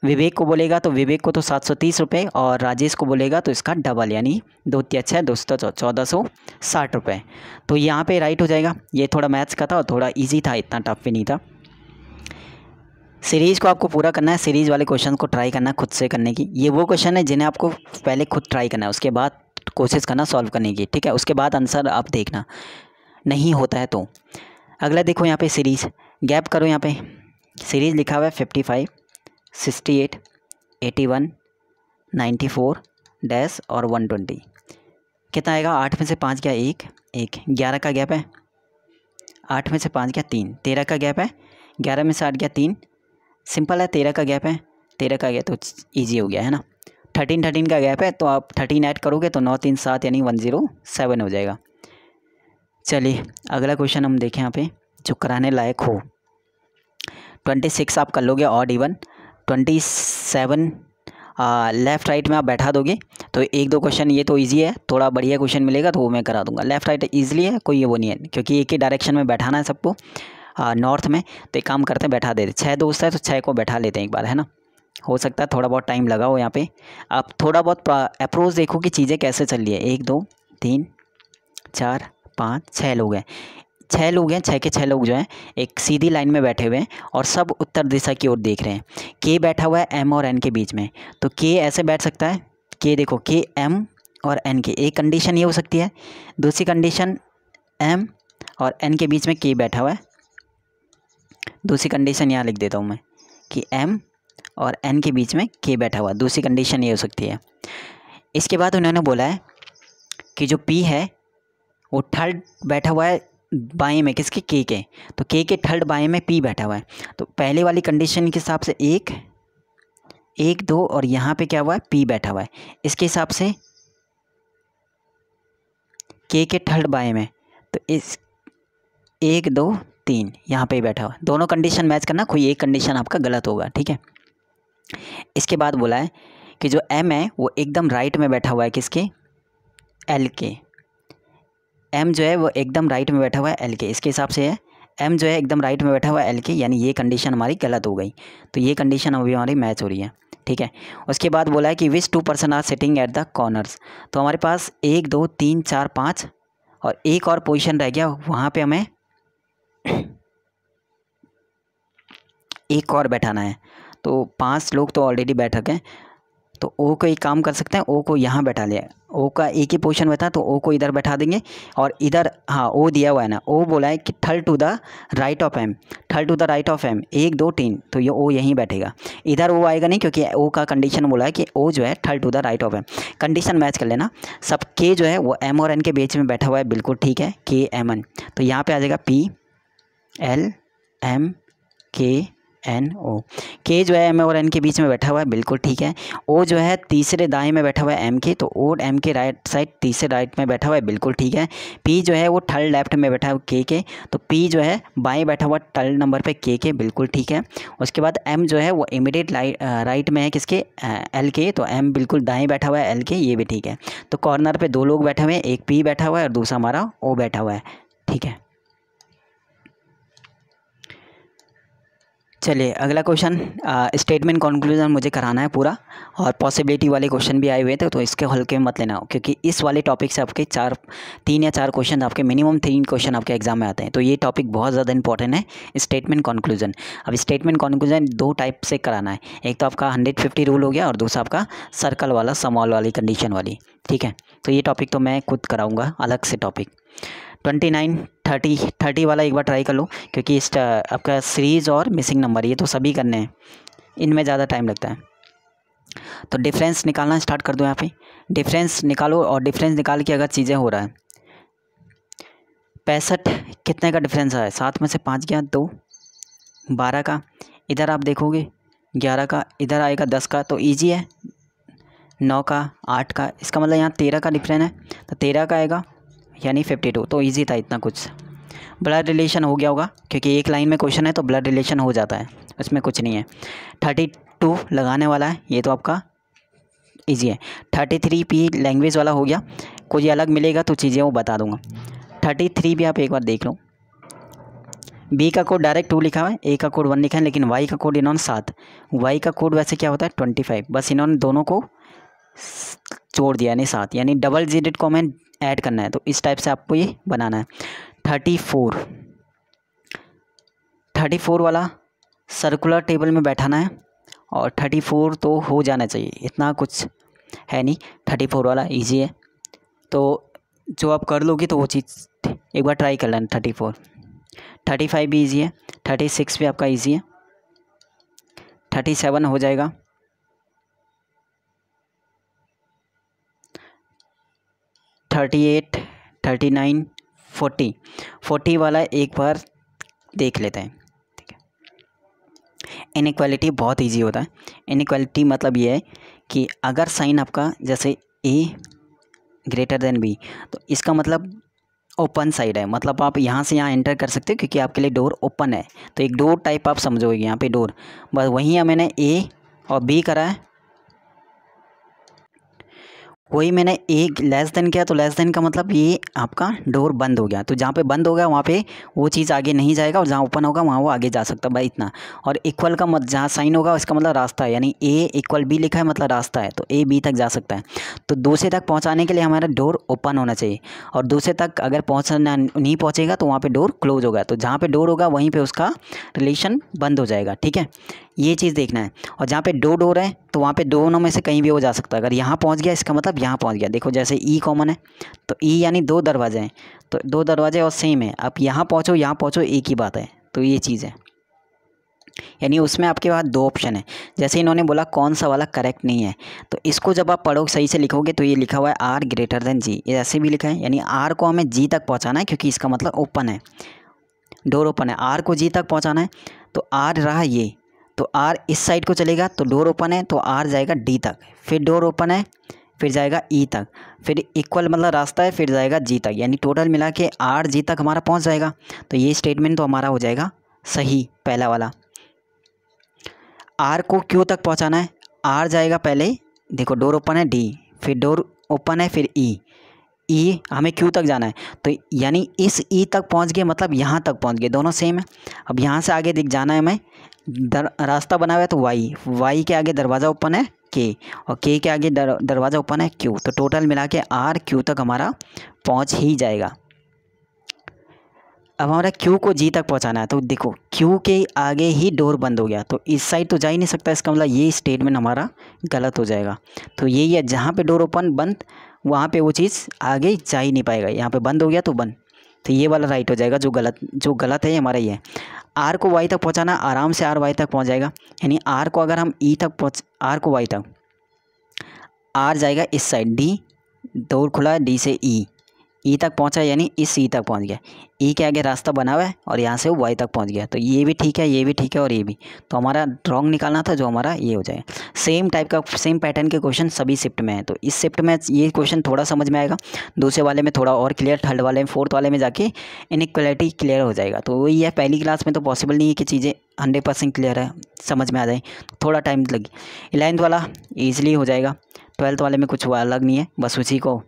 विवेक को बोलेगा तो विवेक को तो सात सौ तीस रुपये और राजेश को बोलेगा तो इसका डबल यानी दो छः दो सौ चौदह सौ साठ रुपये तो यहाँ पर राइट हो जाएगा ये थोड़ा मैथ्स का था और थोड़ा इजी था इतना टफ भी नहीं था सीरीज़ को आपको पूरा करना है सीरीज़ वाले क्वेश्चन को ट्राई करना है खुद से करने की ये वो क्वेश्चन है जिन्हें आपको पहले खुद ट्राई करना है उसके बाद कोशिश करना सॉल्व करने की ठीक है उसके बाद आंसर आप देखना नहीं होता है तो अगला देखो यहाँ पे सीरीज़ गैप करो यहाँ पे सीरीज़ लिखा हुआ है fifty five sixty eight eighty one ninety four dash और वन ट्वेंटी कितना आएगा आठ में से पाँच क्या एक एक ग्यारह का गैप है आठ में से पाँच क्या तीन तेरह का गैप है ग्यारह में से आठ क्या तीन सिंपल है तेरह का गैप है तेरह का गया तो ईजी हो गया है ना थर्टीन थर्टीन का गैप है तो आप थर्टीन ऐड करोगे तो नौ तीन सात यानी वन ज़ीरो सेवन हो जाएगा चलिए अगला क्वेश्चन हम देखें यहाँ पे जो कराने लायक हो ट्वेंटी सिक्स आप कर लोगे odd even twenty seven left right में आप बैठा दोगे तो एक दो क्वेश्चन ये तो इजी है थोड़ा बढ़िया क्वेश्चन मिलेगा तो वो मैं करा दूंगा लेफ़्ट राइट ईजिली है कोई ये वो नहीं है क्योंकि एक ही डायरेक्शन में बैठाना है सबको नॉर्थ में तो एक काम करते हैं बैठा देते छः दोस्त है तो छः को बैठा लेते हैं एक बार है ना हो सकता है थोड़ा बहुत टाइम लगा हो यहाँ पे आप थोड़ा बहुत अप्रोच देखो कि चीज़ें कैसे चल रही है एक दो तीन चार पाँच छः लोग हैं छः लोग हैं छः के छः लोग जो हैं एक सीधी लाइन में बैठे हुए हैं और सब उत्तर दिशा की ओर देख रहे हैं के बैठा हुआ है एम और एन के बीच में तो के ऐसे बैठ सकता है के देखो के एम और एन के एक कंडीशन ये हो सकती है दूसरी कंडीशन एम और एन के बीच में के बैठा हुआ है दूसरी कंडीशन यहाँ लिख देता हूँ मैं कि एम और एन के बीच में के बैठा हुआ दूसरी कंडीशन ये हो सकती है इसके बाद उन्होंने बोला है कि जो पी है वो थर्ड बैठा हुआ है बाएँ में किसके के के तो के के थर्ड बाएँ में पी बैठा हुआ है तो पहले वाली कंडीशन के हिसाब से एक एक दो और यहाँ पे क्या हुआ है पी बैठा हुआ है इसके हिसाब से के के थर्ड बाएँ में तो इस एक दो तीन यहाँ पे बैठा हुआ दोनों कंडीशन मैच करना कोई एक कंडीशन आपका गलत होगा ठीक है इसके बाद बोला है कि जो एम है वो एकदम राइट में बैठा हुआ है किसके एल के एम जो है वो एकदम राइट में बैठा हुआ है एल के इसके हिसाब से है एम जो है एकदम राइट में बैठा हुआ है एल के यानी ये कंडीशन हमारी गलत हो गई तो ये कंडीशन अभी हमारी मैच हो रही है ठीक है उसके बाद बोला है कि which two person are sitting at the corners तो हमारे पास एक दो तीन चार पाँच और एक और पोजिशन रह गया वहाँ पर हमें एक और बैठाना है तो पांच लोग तो ऑलरेडी बैठक हैं तो ओ को एक काम कर सकते हैं ओ को यहाँ बैठा लिया ओ का एक ही पोजिशन बैठा तो ओ को इधर बैठा देंगे और इधर हाँ ओ दिया हुआ है ना ओ बोला है कि third to the right of M third to the right of M एक दो तीन तो ये ओ यहीं बैठेगा इधर ओ आएगा नहीं क्योंकि ओ का कंडीशन बोला है कि ओ जो है third to the right of M condition match कर लेना सब के जो है वो एम और एन के बीच में बैठा हुआ है बिल्कुल ठीक है के एम एन तो यहाँ पर आ जाएगा पी एल एम के एन ओ के जो है एम और एन के बीच में बैठा हुआ है बिल्कुल ठीक है ओ जो है तीसरे दाएं में बैठा हुआ है एम के तो ओ एम के राइट साइड तीसरे राइट में बैठा हुआ है बिल्कुल ठीक है पी जो है वो थर्ड लेफ्ट में बैठा हुआ के के तो पी जो है बाएँ बैठा हुआ थर्ड नंबर पर के के बिल्कुल ठीक है उसके बाद एम जो है वो इमिडिएट राइट में है किसके एल के तो एम बिल्कुल दाएँ बैठा हुआ है एल के ये भी ठीक है तो कॉर्नर पर दो लोग बैठे हुए हैं एक पी बैठा हुआ है और दूसरा हमारा ओ बैठा हुआ है ठीक है चलिए अगला क्वेश्चन स्टेटमेंट कंक्लूजन मुझे कराना है पूरा और पॉसिबिलिटी वाले क्वेश्चन भी आए हुए थे तो इसके हल्के मत लेना हो क्योंकि इस वाले टॉपिक से आपके चार तीन या चार क्वेश्चन आपके मिनिमम तीन क्वेश्चन आपके एग्जाम में आते हैं तो ये टॉपिक बहुत ज़्यादा इंपॉर्टेंट है स्टेटमेंट कंक्लूजन अब स्टेटमेंट कंक्लूजन दो टाइप से कराना है एक तो आपका हंड्रेड फिफ्टी रूल हो गया और दूसरा आपका सर्कल वाला समॉल वाली कंडीशन वाली ठीक है तो ये टॉपिक तो मैं खुद कराऊँगा अलग से topic twenty nine thirty thirty वाला एक बार ट्राई कर लो क्योंकि इस आपका सीरीज़ और मिसिंग नंबर ये तो सभी करने हैं इनमें ज़्यादा टाइम लगता है तो डिफरेंस निकालना स्टार्ट कर दो यहाँ पे डिफरेंस निकालो और डिफरेंस निकाल के अगर चीज़ें हो रहा है पैंसठ कितने का डिफरेंस आया सात में से पाँच गया दो बारह का इधर आप देखोगे ग्यारह का इधर आएगा दस का तो ईजी है नौ का आठ का इसका मतलब यहाँ तेरह का डिफरेंस है तो तेरह का आएगा यानी फिफ्टी टू तो ईजी था इतना कुछ ब्लड रिलेशन हो गया होगा क्योंकि एक लाइन में क्वेश्चन है तो ब्लड रिलेशन हो जाता है इसमें कुछ नहीं है थर्टी टू लगाने वाला है ये तो आपका ईजी है थर्टी थ्री पी लैंग्वेज वाला हो गया कोई अलग मिलेगा तो चीज़ें वो बता दूंगा थर्टी थ्री भी आप एक बार देख लो बी का कोड डायरेक्ट टू लिखा हुआ है ए का कोड वन लिखा है लेकिन वाई का कोड इन्होंने सात वाई का कोड वैसे क्या होता है ट्वेंटी फाइव बस इन्होंने दोनों को छोड़ दिया यानी सात यानी डबल जीडेड को हमें ऐड करना है तो इस टाइप से आपको ये बनाना है थर्टी फोर थर्टी फोर वाला सर्कुलर टेबल में बैठाना है और थर्टी फोर तो हो जाना चाहिए इतना कुछ है नहीं थर्टी फोर वाला इजी है तो जो आप कर लोगे तो वो चीज़ एक बार ट्राई कर लेना थर्टी फोर थर्टी फाइव भी ईजी है थर्टी सिक्स भी आपका ईजी है थर्टी सेवन हो जाएगा thirty eight thirty nine forty forty वाला एक बार देख लेते हैं ठीक है इनक्वालिटी बहुत इजी होता है इनक्वालिटी मतलब ये है कि अगर साइन आपका जैसे ए ग्रेटर देन बी तो इसका मतलब ओपन साइड है मतलब आप यहाँ से यहाँ एंटर कर सकते हो क्योंकि आपके लिए डोर ओपन है तो एक डोर टाइप आप समझोगे यहाँ पे डोर बस वहीं मैंने ए और बी करा है वही मैंने एक लेस देन किया तो लेस देन का मतलब ये आपका डोर बंद हो गया तो जहाँ पे बंद होगा वहाँ पे वो चीज़ आगे नहीं जाएगा और जहाँ ओपन होगा वहाँ वो आगे जा सकता है भाई इतना और इक्वल का मत जहाँ साइन होगा उसका मतलब रास्ता है यानी ए इक्वल बी लिखा है मतलब रास्ता है तो ए बी तक जा सकता है तो दूसरे तक पहुँचाने के लिए हमारा डोर ओपन होना चाहिए और दूसरे तक अगर पहुँचना नहीं पहुँचेगा तो वहाँ पर डोर क्लोज होगा तो जहाँ पर डोर होगा वहीं पर उसका रिलेशन बंद हो जाएगा ठीक है ये चीज़ देखना है और जहाँ पे डो डोर है तो वहाँ पे दोनों में से कहीं भी हो जा सकता है अगर यहाँ पहुँच गया इसका मतलब यहाँ पहुँच गया देखो जैसे ई e कॉमन है तो ई e यानी दो दरवाजे हैं तो दो दरवाजे और सेम है आप यहाँ पहुँचो यहाँ पहुँचो एक ही बात है तो ये चीज़ है यानी उसमें आपके पास दो ऑप्शन है जैसे इन्होंने बोला कौन सा वाला करेक्ट नहीं है तो इसको जब आप पढ़ो सही से लिखोगे तो ये लिखा हुआ है आर ग्रेटर देन जी ये ऐसे भी लिखा है यानी आर को हमें जी तक पहुँचाना है क्योंकि इसका मतलब ओपन है डोर ओपन है आर को जी तक पहुँचाना है तो आर रहा ये तो आर इस साइड को चलेगा तो डोर ओपन है तो आर जाएगा डी तक फिर डोर ओपन है फिर जाएगा ई e तक फिर इक्वल मतलब रास्ता है फिर जाएगा जी तक यानी टोटल मिला के आर जी तक हमारा पहुंच जाएगा तो ये स्टेटमेंट तो हमारा हो जाएगा सही पहला वाला आर को क्यों तक पहुंचाना है आर जाएगा पहले देखो डोर ओपन है डी फिर डोर ओपन है फिर ई e. ई e, हमें क्यों तक जाना है तो यानी इस ई e तक पहुँच गए मतलब यहाँ तक पहुँच गए दोनों सेम है अब यहाँ से आगे दिख जाना है हमें दर रास्ता बना हुआ है तो वाई वाई के आगे दरवाज़ा ओपन है के और के के आगे दर, दरवाज़ा ओपन है क्यू तो टोटल मिला के आर क्यू तक हमारा पहुंच ही जाएगा अब हमारा क्यू को जी तक पहुंचाना है तो देखो क्यू के आगे ही डोर बंद हो गया तो इस साइड तो जा ही नहीं सकता इसका मतलब ये स्टेटमेंट हमारा गलत हो जाएगा तो यही है जहाँ पे डोर ओपन बंद वहाँ पे वो चीज़ आगे जा ही नहीं पाएगा यहाँ पे बंद हो गया तो बंद तो ये वाला राइट हो जाएगा जो गलत जो गलत है हमारा ये आर को वाई तक पहुँचाना आराम से आर वाई तक पहुँच जाएगा यानी आर को अगर हम ई e तक पहुँच आर को वाई तक आर जाएगा इस साइड डी दौड़ खुला डी से ई e। ई e तक पहुंचा यानी इस ई e तक पहुंच गया ई e के आगे रास्ता बना हुआ है और यहाँ से वो वाई तक पहुंच गया तो ये भी ठीक है ये भी ठीक है और ये भी तो हमारा रॉन्ग निकालना था जो हमारा ये हो जाएगा सेम टाइप का सेम पैटर्न के क्वेश्चन सभी शिफ्ट में है तो इस शिफ्ट में ये क्वेश्चन थोड़ा समझ में आएगा दूसरे वाले में थोड़ा और क्लियर थर्ड वाले में फोर्थ वाले में जाके इनक्वलिटी क्लियर हो जाएगा तो वही है पहली क्लास में तो पॉसिबल नहीं है कि चीज़ें हंड्रेड परसेंट क्लियर है समझ में आ जाए थोड़ा टाइम लगी इलेवंथ वाला ईजिली हो जाएगा ट्वेल्थ वाले में कुछ अलग नहीं है बस उसी को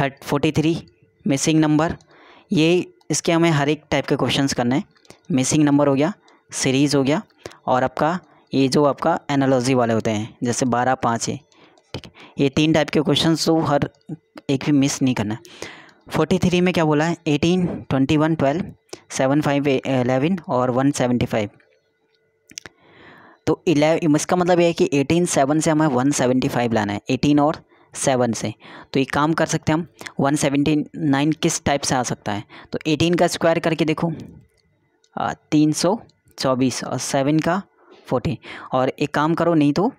थर्ट फोर्टी थ्री मिसिंग नंबर ये इसके हमें हर एक टाइप के क्वेश्चंस करने हैं मिसिंग नंबर हो गया सीरीज़ हो गया और आपका ये जो आपका एनालॉजी वाले होते हैं जैसे बारह पाँच है ठीक है ये तीन टाइप के क्वेश्चन तो हर एक भी मिस नहीं करना फोर्टी थ्री में क्या बोला है eighteen twenty one twelve seven five eleven और वन सेवेंटी फाइव तो इलेव इसका मतलब ये है कि एटीन सेवन से हमें वन सेवेंटी फाइव लाना है एटीन और सेवन से तो ये काम कर सकते हैं हम वन सेवेंटी नाइन किस टाइप से आ सकता है तो एटीन का स्क्वायर करके देखो तीन सौ चौबीस और सेवन का फोर्टीन और एक काम करो नहीं तो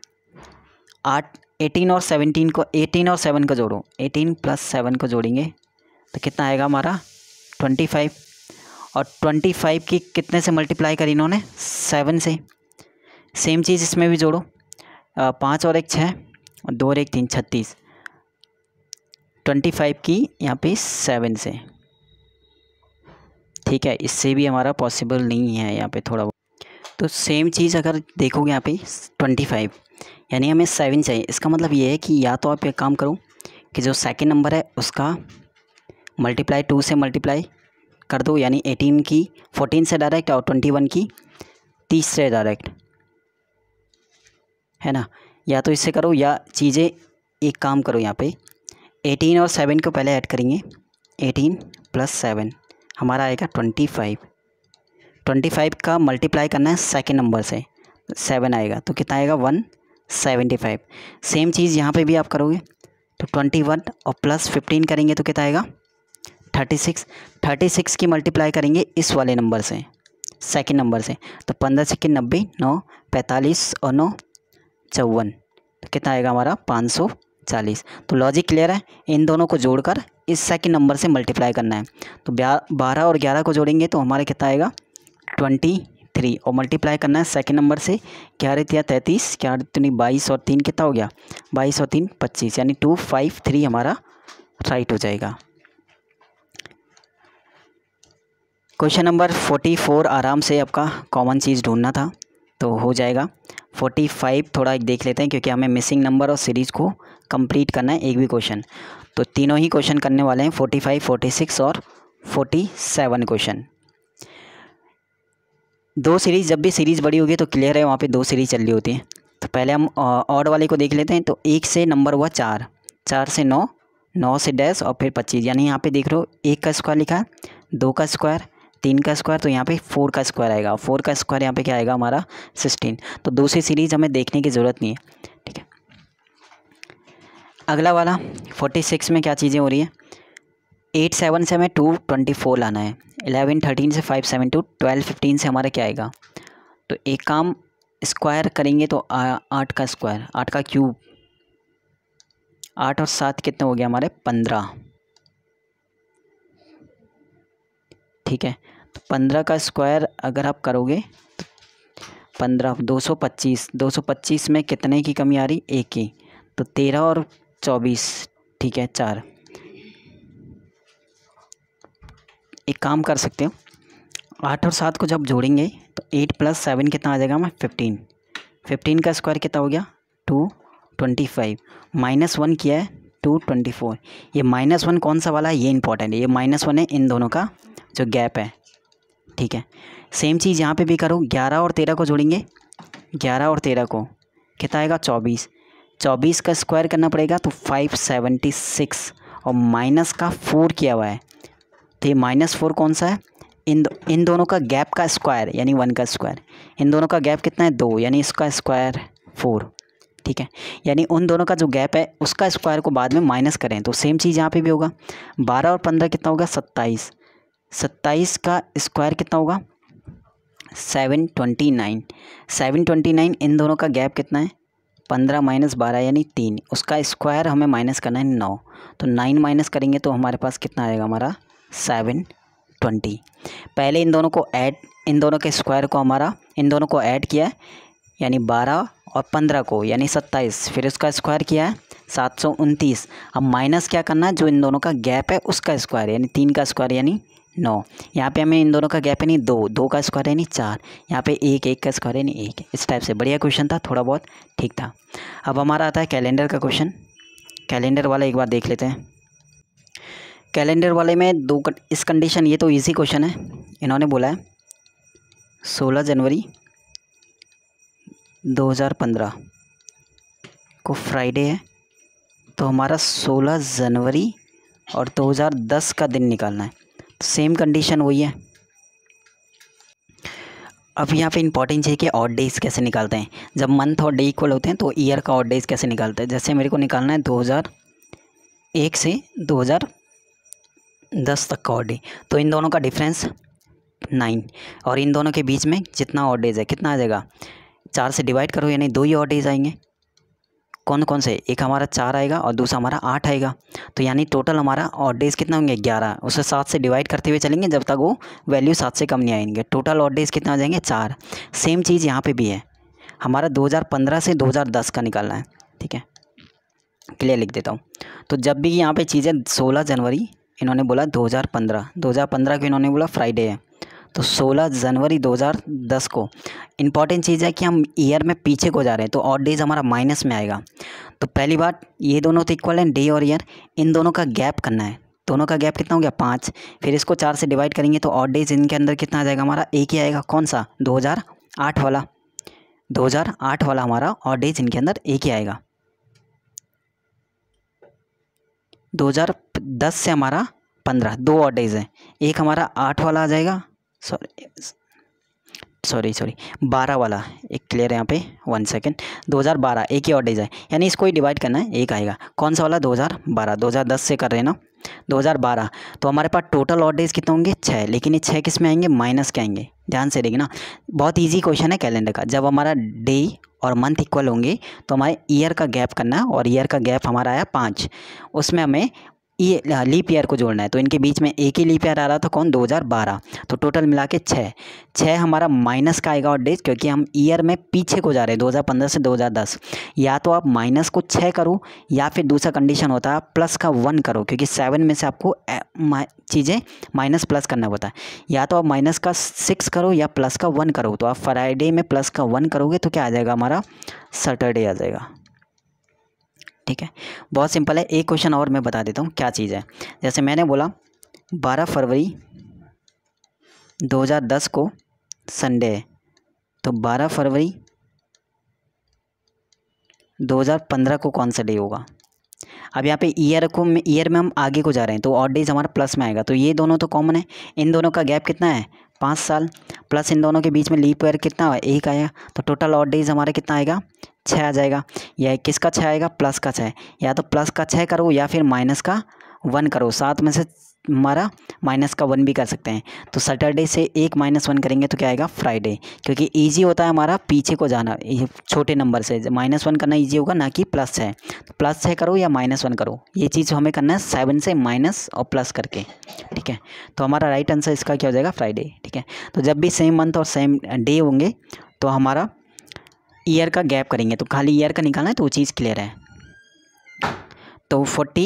आठ एटीन और सेवनटीन को एटीन और सेवन को जोड़ो एटीन प्लस सेवन को जोड़ेंगे तो कितना आएगा हमारा ट्वेंटी फाइव और ट्वेंटी फाइव की कितने से मल्टीप्लाई करी इन्होंने सेवन से सेम चीज़ इसमें भी जोड़ो पाँच और एक छः और दो और एक तीन छत्तीस ट्वेंटी फाइव की यहाँ पे सेवन से ठीक है इससे भी हमारा पॉसिबल नहीं है यहाँ पे थोड़ा बहुत तो सेम चीज़ अगर देखोगे यहाँ पे ट्वेंटी फाइव यानी हमें सेवन चाहिए इसका मतलब ये है कि या तो आप एक काम करो कि जो सेकेंड नंबर है उसका मल्टीप्लाई टू से मल्टीप्लाई कर दो यानी एटीन की फोर्टीन से डायरेक्ट और ट्वेंटी वन की तीस से डायरेक्ट है ना या तो इससे करो या चीज़ें एक काम करो यहाँ पे एटीन और सेवन को पहले ऐड करेंगे एटीन प्लस सेवन हमारा आएगा ट्वेंटी फाइव ट्वेंटी फाइव का मल्टीप्लाई करना है सेकेंड नंबर से सेवन आएगा तो कितना आएगा वन सेवेंटी फाइव सेम चीज़ यहाँ पे भी आप करोगे तो ट्वेंटी वन और प्लस फिफ्टीन करेंगे तो कितना आएगा थर्टी सिक्स थर्टी सिक्स की मल्टीप्लाई करेंगे इस वाले नंबर से सेकेंड नंबर से तो पंद्रह सिक्के नब्बे नौ पैंतालीस और नौ चौवन तो कितना आएगा हमारा पाँच सौ चालीस तो लॉजिक क्लियर है इन दोनों को जोड़कर इस सेकंड नंबर से मल्टीप्लाई करना है तो बारह और ग्यारह को जोड़ेंगे तो हमारे कितना आएगा ट्वेंटी थ्री और मल्टीप्लाई करना है सेकंड नंबर से ग्यारह तिया तैंतीस ग्यारह तीन बाईस और तीन कितना हो गया बाईस और तीन पच्चीस यानी टू फाइव थ्री हमारा राइट हो जाएगा क्वेश्चन नंबर फोर्टी फोर आराम से आपका कॉमन चीज़ ढूंढना था तो हो जाएगा फोर्टी फाइव थोड़ा एक देख लेते हैं क्योंकि हमें मिसिंग नंबर और सीरीज़ को कंप्लीट करना है एक भी क्वेश्चन तो तीनों ही क्वेश्चन करने वाले हैं फोर्टी फाइव फोर्टी सिक्स और फोर्टी सेवन क्वेश्चन दो सीरीज़ जब भी सीरीज़ बड़ी होगी तो क्लियर है वहाँ पर दो सीरीज़ चल रही होती है तो पहले हम ऑड वाले को देख लेते हैं तो एक से नंबर हुआ चार चार से नौ नौ से डैस और फिर पच्चीस यानी यहाँ पे देख रहे हो एक का स्क्वायर लिखा है दो का स्क्वायर तीन का स्क्वायर तो यहाँ पे फोर का स्क्वायर आएगा फोर का स्क्वायर यहाँ पे क्या आएगा हमारा सिक्सटीन तो दूसरी सीरीज़ हमें देखने की ज़रूरत नहीं है ठीक है अगला वाला फोर्टी सिक्स में क्या चीज़ें हो रही है एट सेवन से हमें टू ट्वेंटी फोर लाना है एलेवन थर्टीन से five seven two twelve fifteen से हमारा क्या आएगा तो एक काम स्क्वायर करेंगे तो आठ का स्क्वायर आठ का क्यूब आठ और सात कितने हो गया हमारे पंद्रह ठीक है पंद्रह का स्क्वायर अगर आप करोगे तो पंद्रह दो सौ पच्चीस दो सौ पच्चीस में कितने की कमी आ रही एक की तो तेरह और चौबीस ठीक है चार एक काम कर सकते हो आठ और सात को जब जोड़ेंगे तो एट प्लस सेवन कितना आ जाएगा हमें फिफ्टीन फिफ्टीन का स्क्वायर कितना हो गया two twenty five minus one किया है टू ट्वेंटी फोर ये माइनस वन कौन सा वाला है ये इंपॉर्टेंट है ये माइनस वन है इन दोनों का जो गैप है ठीक है सेम चीज़ यहाँ पे भी करो ग्यारह और तेरह को जोड़ेंगे ग्यारह और तेरह को कितना आएगा चौबीस चौबीस का स्क्वायर करना पड़ेगा तो फाइव सेवेंटी सिक्स और माइनस का फोर किया हुआ है तो ये माइनस फोर कौन सा है इन दो, इन दोनों का गैप का स्क्वायर यानी वन का स्क्वायर इन दोनों का गैप कितना है दो यानी इसका स्क्वायर फोर ठीक है यानी उन दोनों का जो गैप है उसका स्क्वायर को बाद में माइनस करें तो सेम चीज़ यहाँ पे भी होगा बारह और पंद्रह कितना होगा सत्ताईस सत्ताईस का स्क्वायर कितना होगा seven twenty nine seven twenty nine इन दोनों का गैप कितना है पंद्रह माइनस बारह यानी तीन उसका स्क्वायर हमें माइनस करना है नौ तो नाइन माइनस करेंगे तो हमारे पास कितना आएगा हमारा सेवन ट्वेंटी पहले इन दोनों को ऐड इन दोनों के स्क्वायर को हमारा इन दोनों को ऐड किया है यानी बारह और पंद्रह को यानी सत्ताईस फिर उसका स्क्वायर किया है सात सौ उनतीस अब माइनस क्या करना है जो इन दोनों का गैप है उसका स्क्वायर यानी तीन का स्क्वायर यानी नौ यहाँ पे हमें इन दोनों का गैप है नहीं दो दो का स्क्वायर है नहीं चार यहाँ पे एक एक का स्क्वायर है नहीं एक इस टाइप से बढ़िया क्वेश्चन था थोड़ा बहुत ठीक था अब हमारा आता है कैलेंडर का क्वेश्चन कैलेंडर वाला एक बार देख लेते हैं कैलेंडर वाले में दो इस कंडीशन ये तो ईजी क्वेश्चन है इन्होंने बोला है सोलह जनवरी दो को फ्राइडे है तो हमारा सोलह जनवरी और 2010 का दिन निकालना है सेम कंडीशन वही है अब यहाँ पे इंपॉर्टेंट है कि ऑड डेज कैसे निकालते हैं जब मंथ और डे इक्वल होते हैं तो ईयर का ऑड डेज कैसे निकालते हैं जैसे मेरे को निकालना है 2001 से 2010 तक का ऑड डे तो इन दोनों का डिफरेंस नाइन और इन दोनों के बीच में जितना ऑड डेज है कितना आ जाएगा चार से डिवाइड करो यानी दो ही ऑड डेज आएंगे कौन कौन से एक हमारा चार आएगा और दूसरा हमारा आठ आएगा तो यानी टोटल हमारा ऑड डेज़ कितना होंगे ग्यारह उसे सात से डिवाइड करते हुए चलेंगे जब तक वो वैल्यू सात से कम नहीं आएंगे टोटल ऑड डेज़ कितना आ जाएंगे चार सेम चीज़ यहाँ पर भी है हमारा 2015 से 2010 का निकालना है ठीक है क्लियर लिख देता हूँ तो जब भी यहाँ पर चीज़ें सोलह जनवरी इन्होंने बोला 2015 2015 को इन्होंने बोला फ्राइडे है तो 16 जनवरी 2010 को इम्पॉर्टेंट चीज़ है कि हम ईयर में पीछे को जा रहे हैं तो ऑड डेज हमारा माइनस में आएगा तो पहली बात ये दोनों तो इक्वल हैं डे और ईयर इन दोनों का गैप करना है दोनों का गैप कितना हो गया पाँच फिर इसको चार से डिवाइड करेंगे तो ऑड डेज इनके अंदर कितना आ जाएगा हमारा एक ही आएगा कौन सा दो वाला दो वाला हमारा ऑड डेज इनके अंदर एक ही आएगा 2010 से हमारा पंद्रह दो और डेज हैं एक हमारा आठ वाला आ जाएगा सॉरी सॉरी सॉरी बारह वाला एक क्लियर है यहाँ पे वन सेकेंड दो हज़ार बारह एक ही और है यानी इसको ही डिवाइड करना है एक आएगा कौन सा वाला दो हज़ार बारह दो हज़ार दस से कर रहे हैं ना दो हज़ार बारह तो हमारे पास टोटल और डेज कितने होंगे छः लेकिन ये छः किस में आएंगे माइनस के आएंगे ध्यान से देखना बहुत ईजी क्वेश्चन है कैलेंडर का जब हमारा डे और मंथ इक्वल होंगे तो हमारे ईयर का गैप करना है और ईयर का गैप हमारा आया पाँच उसमें हमें ये लीप ईयर को जोड़ना है तो इनके बीच में एक ही लीप ईयर आ रहा था कौन 2012 तो टोटल मिला के छः छः हमारा माइनस का आएगा और डेज क्योंकि हम ईयर में पीछे को जा रहे हैं 2015 से 2010 या तो आप माइनस को छः करो या फिर दूसरा कंडीशन होता है प्लस का वन करो क्योंकि सेवन में से आपको चीज़ें माइनस प्लस करना होता है या तो आप माइनस का सिक्स करो या प्लस का वन करो तो आप फ्राइडे में प्लस का वन करोगे तो क्या आ जाएगा हमारा सैटरडे आ जाएगा ठीक है बहुत सिंपल है एक क्वेश्चन और मैं बता देता हूँ क्या चीज़ है जैसे मैंने बोला बारह फरवरी दस को संडे है तो बारह फरवरी 2015 को कौन सा डे होगा अब यहाँ पे ईयर को ईयर में हम आगे को जा रहे हैं तो ऑड डेज हमारा प्लस में आएगा तो ये दोनों तो कॉमन है इन दोनों का गैप कितना है पाँच साल प्लस इन दोनों के बीच में लीप ईयर कितना है एक आया तो टोटल ऑड डेज हमारा कितना आएगा छः आ जाएगा यह किसका छः आएगा प्लस का छः या तो प्लस का छः करो या फिर माइनस का वन करो साथ में से हमारा माइनस का वन भी कर सकते हैं तो सैटरडे से एक माइनस वन करेंगे तो क्या आएगा फ्राइडे क्योंकि इजी होता है हमारा पीछे को जाना छोटे नंबर से माइनस वन करना इजी होगा ना कि प्लस है तो प्लस छः करो या माइनस वन करो ये चीज़ तो हमें करना है सेवन से माइनस और प्लस करके ठीक है तो हमारा राइट आंसर इसका क्या हो जाएगा फ्राइडे ठीक है तो जब भी सेम मंथ और सेम डे होंगे तो हमारा ईयर का गैप करेंगे तो खाली ईयर का निकालना है तो वो चीज़ क्लियर है तो फोर्टी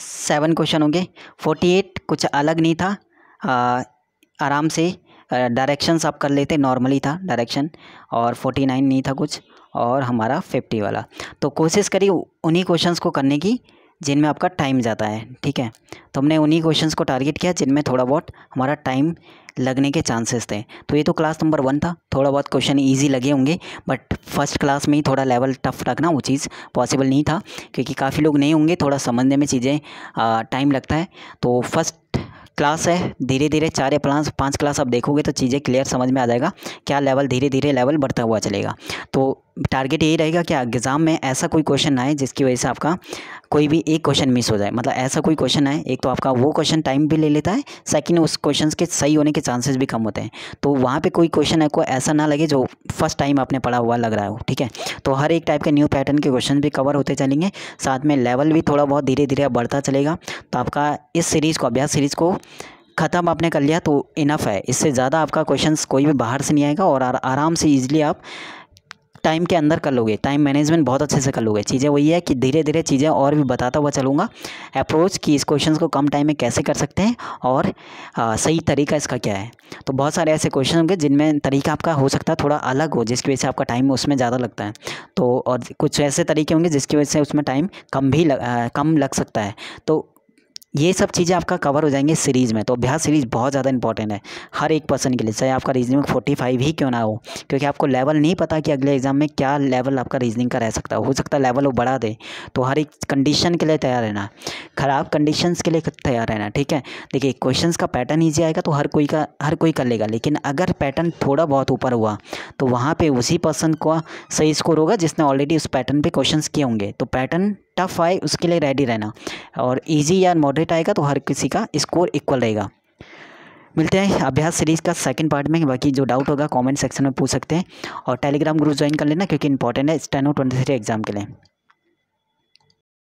सेवन क्वेश्चन होंगे फोर्टी एट कुछ अलग नहीं था आ, आराम से डायरेक्शंस आप कर लेते नॉर्मली था डायरेक्शन और फोर्टी नाइन नहीं था कुछ और हमारा फिफ्टी वाला तो कोशिश करिए उन्हीं क्वेश्चंस को करने की जिनमें आपका टाइम ज़्यादा है ठीक है तो हमने उन्हीं क्वेश्चंस को टारगेट किया जिनमें थोड़ा बहुत हमारा टाइम लगने के चांसेस थे तो ये तो क्लास नंबर वन था थोड़ा बहुत क्वेश्चन ईजी लगे होंगे बट फर्स्ट क्लास में ही थोड़ा लेवल टफ रखना वो चीज़ पॉसिबल नहीं था क्योंकि काफ़ी लोग नहीं होंगे थोड़ा समझने में चीज़ें टाइम लगता है तो फर्स्ट क्लास है धीरे धीरे चार या पाँच पाँच क्लास आप देखोगे तो चीज़ें क्लियर समझ में आ जाएगा क्या लेवल धीरे धीरे लेवल बढ़ता हुआ चलेगा तो टारगेट यही रहेगा कि एग्ज़ाम में ऐसा कोई क्वेश्चन ना आए जिसकी वजह से आपका कोई भी एक क्वेश्चन मिस हो जाए मतलब ऐसा कोई क्वेश्चन है एक तो आपका वो क्वेश्चन टाइम भी ले लेता है सेकंड उस क्वेश्चन के सही होने के चांसेस भी कम होते हैं तो वहाँ पे कोई क्वेश्चन है कोई ऐसा ना लगे जो फर्स्ट टाइम आपने पढ़ा हुआ लग रहा हो ठीक है तो हर एक टाइप के न्यू पैटर्न के क्वेश्चन भी कवर होते चलेंगे साथ में लेवल भी थोड़ा बहुत धीरे धीरे बढ़ता चलेगा तो आपका इस सीरीज़ को अभ्यास सीरीज़ को ख़त्म आपने कर लिया तो इनफ है इससे ज़्यादा आपका क्वेश्चन कोई भी बाहर से नहीं आएगा और आराम से ईजिली आप टाइम के अंदर कर लोगे टाइम मैनेजमेंट बहुत अच्छे से कर लोगे चीज़ें वही है कि धीरे धीरे चीज़ें और भी बताता हुआ चलूँगा अप्रोच कि इस क्वेश्चन को कम टाइम में कैसे कर सकते हैं और आ, सही तरीका इसका क्या है तो बहुत सारे ऐसे क्वेश्चन होंगे जिनमें तरीका आपका हो सकता है थोड़ा अलग हो जिसकी वजह से आपका टाइम उसमें ज़्यादा लगता है तो और कुछ ऐसे तरीके होंगे जिसकी वजह से उसमें टाइम कम भी लग, आ, कम लग सकता है तो ये सब चीज़ें आपका कवर हो जाएंगे सीरीज़ में तो अभ्यास सीरीज़ बहुत ज़्यादा इंपॉर्टेंट है हर एक पर्सन के लिए चाहे आपका रीजनिंग फोर्टी फाइव ही क्यों ना हो क्योंकि आपको लेवल नहीं पता कि अगले एग्ज़ाम में क्या लेवल आपका रीजनिंग का रह सकता है हो सकता है लेवल वो बढ़ा दे तो हर एक कंडीशन के लिए तैयार रहना ख़राब कंडीशन के लिए तैयार रहना ठीक है देखिए क्वेश्चन का पैटर्न ईजी आएगा तो हर कोई का हर कोई कर लेगा लेकिन अगर पैटर्न थोड़ा बहुत ऊपर हुआ तो वहाँ पर उसी पर्सन का सही स्कोर होगा जिसने ऑलरेडी उस पैटर्न पर क्वेश्चन किए होंगे तो पैटर्न टफ आए उसके लिए रेडी रहना और इजी या मॉडरेट आएगा तो हर किसी का स्कोर इक्वल रहेगा मिलते हैं अभ्यास सीरीज़ का सेकंड पार्ट में बाकी जो डाउट होगा कमेंट सेक्शन में पूछ सकते हैं और टेलीग्राम ग्रुप ज्वाइन कर लेना क्योंकि इंपॉर्टेंट है स्टेनो ट्वेंटी थ्री एग्ज़ाम के लिए